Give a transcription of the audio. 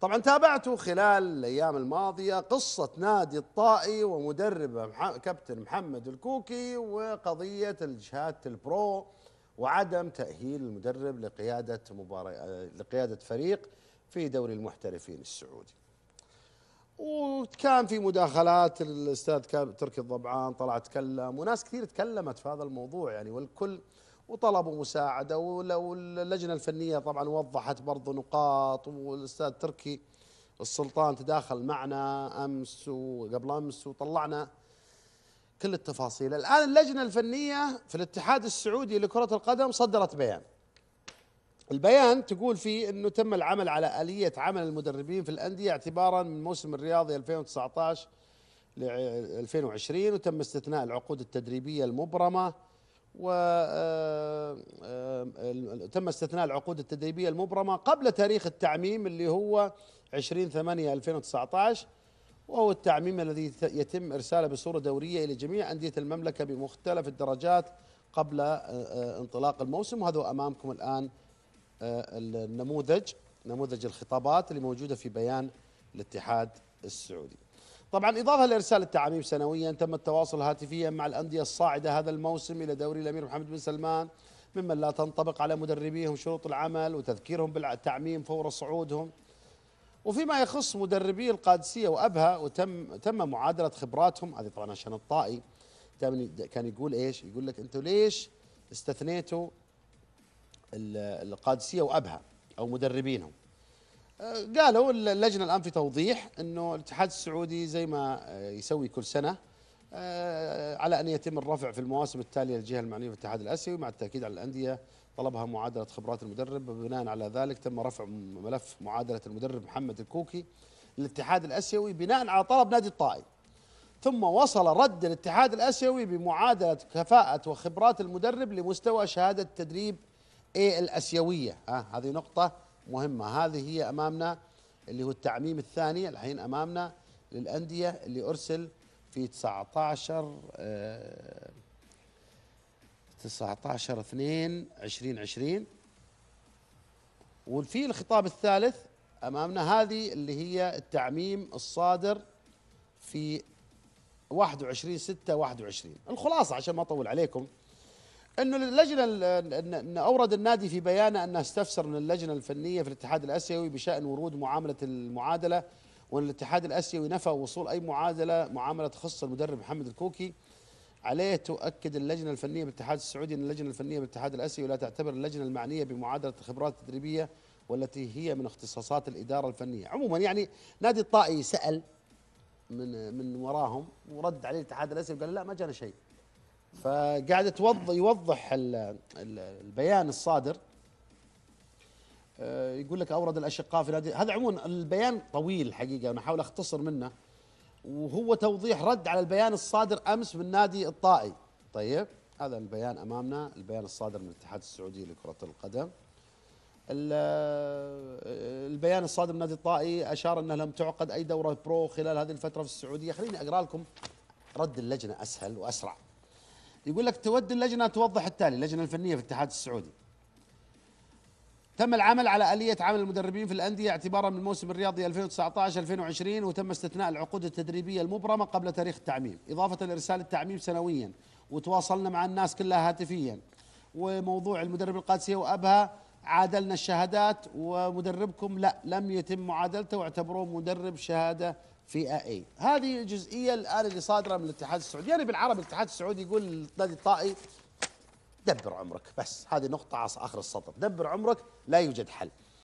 طبعا تابعت خلال الايام الماضيه قصه نادي الطائي ومدربه مح... كابتن محمد الكوكي وقضيه الجهات البرو وعدم تاهيل المدرب لقياده مبار... لقياده فريق في دوري المحترفين السعودي. وكان في مداخلات الاستاذ تركي الضبعان طلع تكلم وناس كثير تكلمت في هذا الموضوع يعني والكل وطلبوا مساعدة واللجنة الفنية طبعا وضحت برضو نقاط والأستاذ تركي السلطان تداخل معنا أمس وقبل أمس وطلعنا كل التفاصيل الآن اللجنة الفنية في الاتحاد السعودي لكرة القدم صدرت بيان البيان تقول فيه أنه تم العمل على آلية عمل المدربين في الأندية اعتبارا من الموسم الرياضي 2019 ل 2020 وتم استثناء العقود التدريبية المبرمة و آه، آه، تم استثناء العقود التدريبية المبرمة قبل تاريخ التعميم اللي هو 20 8 2019 وهو التعميم الذي يتم إرساله بصورة دورية إلى جميع أندية المملكة بمختلف الدرجات قبل آه، انطلاق الموسم وهذا أمامكم الآن النموذج نموذج الخطابات اللي موجودة في بيان الاتحاد السعودي طبعا إضافة لإرسال التعاميم سنويا تم التواصل هاتفيا مع الأندية الصاعدة هذا الموسم إلى دوري الأمير محمد بن سلمان ممن لا تنطبق على مدربيهم شروط العمل وتذكيرهم بالتعميم فور صعودهم وفيما يخص مدربي القادسية وأبها وتم تم معادلة خبراتهم هذه طبعا عشان الطائي كان يقول ايش؟ يقول لك انتم ليش استثنيتوا القادسية وأبها أو مدربينهم قالوا اللجنه الان في توضيح انه الاتحاد السعودي زي ما يسوي كل سنه آه، على ان يتم الرفع في المواسم التاليه للجهه المعنيه في الاتحاد الاسيوي مع التاكيد على الانديه طلبها معادله خبرات المدرب وبناء على ذلك تم رفع ملف معادله المدرب محمد الكوكي للاتحاد الاسيوي بناء على طلب نادي الطائي ثم وصل رد الاتحاد الاسيوي بمعادله كفاءه وخبرات المدرب لمستوى شهاده تدريب الاسيويه ها هذه نقطه مهمة هذه هي أمامنا اللي هو التعميم الثاني الحين أمامنا للأندية اللي أرسل في 19 19 2 2020 وفي الخطاب الثالث أمامنا هذه اللي هي التعميم الصادر في 21 6 21 الخلاصة عشان ما أطول عليكم انه اللجنه ان اورد النادي في بيانه انه استفسر من اللجنه الفنيه في الاتحاد الاسيوي بشان ورود معامله المعادله وان الاتحاد الاسيوي نفى وصول اي معادله معامله تخص المدرب محمد الكوكي عليه تؤكد اللجنه الفنيه بالاتحاد السعودي ان اللجنه الفنيه بالاتحاد الاسيوي لا تعتبر اللجنه المعنيه بمعادله الخبرات التدريبيه والتي هي من اختصاصات الاداره الفنيه، عموما يعني نادي الطائي سال من من وراهم ورد عليه الاتحاد الاسيوي قال لا ما جانا شيء. فقاعد توضح يوضح البيان الصادر آه، يقول لك اورد الاشقاء في نادي هذا عموما البيان طويل حقيقه انا احاول اختصر منه وهو توضيح رد على البيان الصادر امس من نادي الطائي طيب هذا البيان امامنا البيان الصادر من الاتحاد السعودي لكره القدم آه، البيان الصادر من نادي الطائي اشار انه لم تعقد اي دوره برو خلال هذه الفتره في السعوديه خليني اقرا لكم رد اللجنه اسهل واسرع يقول لك تود اللجنه توضح التالي اللجنه الفنيه في الاتحاد السعودي تم العمل على آلية عمل المدربين في الأندية اعتبارا من الموسم الرياضي 2019-2020 وتم استثناء العقود التدريبية المبرمة قبل تاريخ التعميم إضافة لإرسال التعميم سنويا وتواصلنا مع الناس كلها هاتفيا وموضوع المدرب القادسية وأبها عادلنا الشهادات ومدربكم لا لم يتم معادلته واعتبروه مدرب شهاده في اي هذه الجزئيه الان اللي صادره من الاتحاد السعودي يعني بالعربي الاتحاد السعودي يقول للنادي الطائي دبر عمرك بس هذه نقطه على اخر السطر دبر عمرك لا يوجد حل